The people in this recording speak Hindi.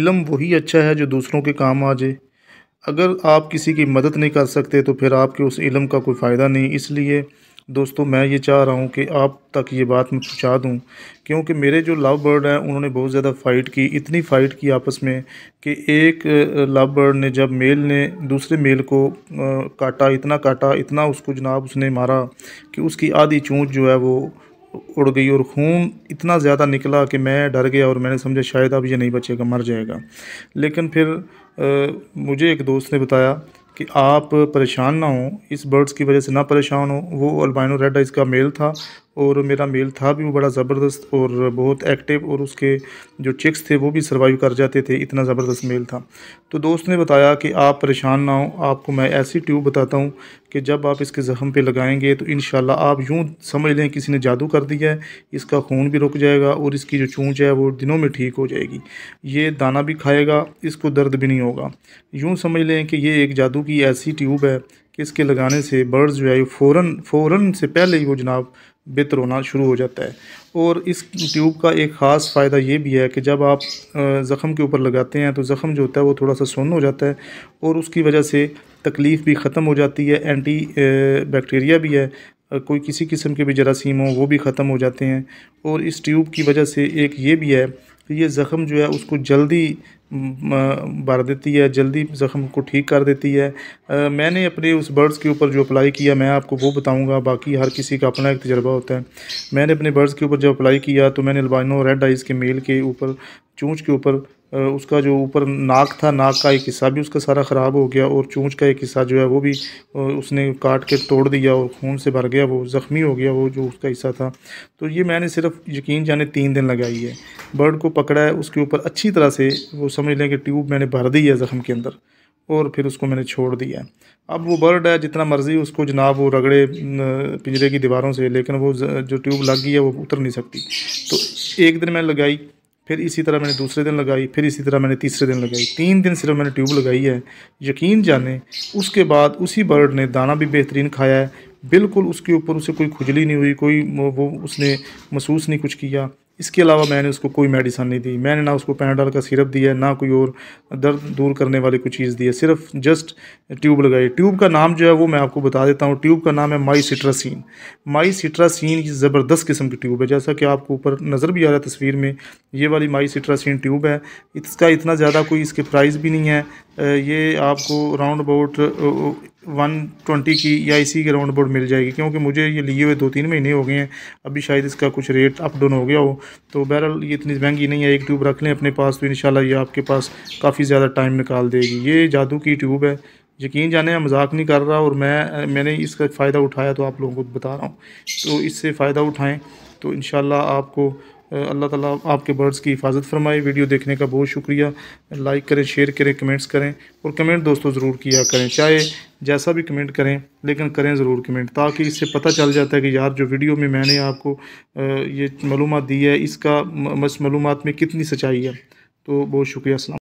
इलम वही अच्छा है जो दूसरों के काम आ जाए अगर आप किसी की मदद नहीं कर सकते तो फिर आपके उस इलम का कोई फ़ायदा नहीं इसलिए दोस्तों मैं ये चाह रहा हूँ कि आप तक ये बात मैं पहुँचा दूँ क्योंकि मेरे जो लव बर्ड हैं उन्होंने बहुत ज़्यादा फ़ाइट की इतनी फ़ाइट की आपस में कि एक लव बर्ड ने जब मेल ने दूसरे मेल को काटा इतना काटा इतना उसको जनाब उसने मारा कि उसकी आधी चूँच जो है वो उड़ गई और खून इतना ज़्यादा निकला कि मैं डर गया और मैंने समझा शायद अब ये नहीं बचेगा मर जाएगा लेकिन फिर आ, मुझे एक दोस्त ने बताया कि आप परेशान ना हों इस बर्ड्स की वजह से ना परेशान हो वो अल्बाइनो रेड आइज़ का मेल था और मेरा मेल था भी वो बड़ा ज़बरदस्त और बहुत एक्टिव और उसके जो चिक्स थे वो भी सर्वाइव कर जाते थे इतना ज़बरदस्त मेल था तो दोस्त ने बताया कि आप परेशान ना हो आपको मैं ऐसी ट्यूब बताता हूँ कि जब आप इसके ज़ख़म पे लगाएंगे तो इन आप यूँ समझ लें किसी ने जादू कर दिया है इसका खून भी रुक जाएगा और इसकी जो चूँच है वो दिनों में ठीक हो जाएगी ये दाना भी खाएगा इसको दर्द भी नहीं होगा यूँ समझ लें कि ये एक जादू की ऐसी ट्यूब है कि इसके लगाने से बर्ड्स जो है फ़ौरन फ़ौर से पहले ही वो जनाब बेहतर होना शुरू हो जाता है और इस ट्यूब का एक ख़ास फ़ायदा ये भी है कि जब आप ज़ख़म के ऊपर लगाते हैं तो ज़ख़म जो होता है वो थोड़ा सा सुन्न हो जाता है और उसकी वजह से तकलीफ़ भी ख़त्म हो जाती है एंटी बैक्टीरिया भी है कोई किसी किस्म के भी जरासीम हो वो भी ख़त्म हो जाते हैं और इस ट्यूब की वजह से एक ये भी है तो ये ज़ख़म जो है उसको जल्दी भर देती है जल्दी ज़ख़म को ठीक कर देती है आ, मैंने अपने उस बर्ड्स के ऊपर जो अप्लाई किया मैं आपको वो बताऊंगा बाकी हर किसी का अपना एक तजर्बा होता है मैंने अपने बर्ड्स के ऊपर जब अप्लाई किया तो मैंने अल्बाइनो रेड आइज़ के मेल के ऊपर चूँच के ऊपर उसका जो ऊपर नाक था नाक का एक हिस्सा भी उसका सारा ख़राब हो गया और चूँच का एक हिस्सा जो है वो भी उसने काट के तोड़ दिया और खून से भर गया वो ज़ख्मी हो गया वो जो उसका हिस्सा था तो ये मैंने सिर्फ यकीन जाने तीन दिन लगाई है बर्ड को पकड़ा है उसके ऊपर अच्छी तरह से वो समझ लें कि ट्यूब मैंने भर दी है ज़ख्म के अंदर और फिर उसको मैंने छोड़ दिया है अब वो बर्ड है जितना मर्ज़ी उसको जनाब वो रगड़े पिंजरे की दीवारों से लेकिन वो जो ट्यूब लग गई है वो उतर नहीं सकती तो एक दिन मैंने लगाई फिर इसी तरह मैंने दूसरे दिन लगाई फिर इसी तरह मैंने तीसरे दिन लगाई तीन दिन सिर्फ मैंने ट्यूब लगाई है यकीन जाने उसके बाद उसी बर्ड ने दाना भी बेहतरीन खाया है बिल्कुल उसके ऊपर उसे कोई खुजली नहीं हुई कोई वो उसने महसूस नहीं कुछ किया इसके अलावा मैंने उसको कोई मेडिसन नहीं दी मैंने ना उसको पैनाडॉल का सिरप दिया ना कोई और दर्द दूर करने वाली कोई चीज़ दी है सिर्फ जस्ट ट्यूब लगाई ट्यूब का नाम जो है वो मैं आपको बता देता हूँ ट्यूब का नाम है माई सिट्रासीन माई सिट्रासीन ये ज़बरदस्त किस्म की ट्यूब है जैसा कि आपको ऊपर नज़र भी आ रहा है तस्वीर में ये वाली माई सिट्रासीन ट्यूब है इसका इतना ज़्यादा कोई इसके प्राइस भी नहीं है ये आपको राउंड अबाउट वन ट्वेंटी की या इसी के राउंड बोर्ड मिल जाएगी क्योंकि मुझे ये लिए हुए दो तीन महीने हो गए हैं अभी शायद इसका कुछ रेट अप डाउन हो गया हो तो बहरहाल ये इतनी महंगी नहीं है एक ट्यूब रख लें अपने पास तो इन ये आपके पास काफ़ी ज़्यादा टाइम निकाल देगी ये जादू की ट्यूब है यकीन जाने मजाक नहीं कर रहा और मैं मैंने इसका फ़ायदा उठाया तो आप लोगों को बता रहा हूँ तो इससे फ़ायदा उठाएँ तो इन आपको अल्लाह ताला आपके बर्ड्स की हिफाजत फरमाए वीडियो देखने का बहुत शुक्रिया लाइक करें शेयर करें कमेंट्स करें और कमेंट दोस्तों ज़रूर किया करें चाहे जैसा भी कमेंट करें लेकिन करें ज़रूर कमेंट ताकि इससे पता चल जाता है कि यार जो वीडियो में मैंने आपको ये मालूम दी है इसका मस मालूम में कितनी सच्चाई है तो बहुत शुक्रिया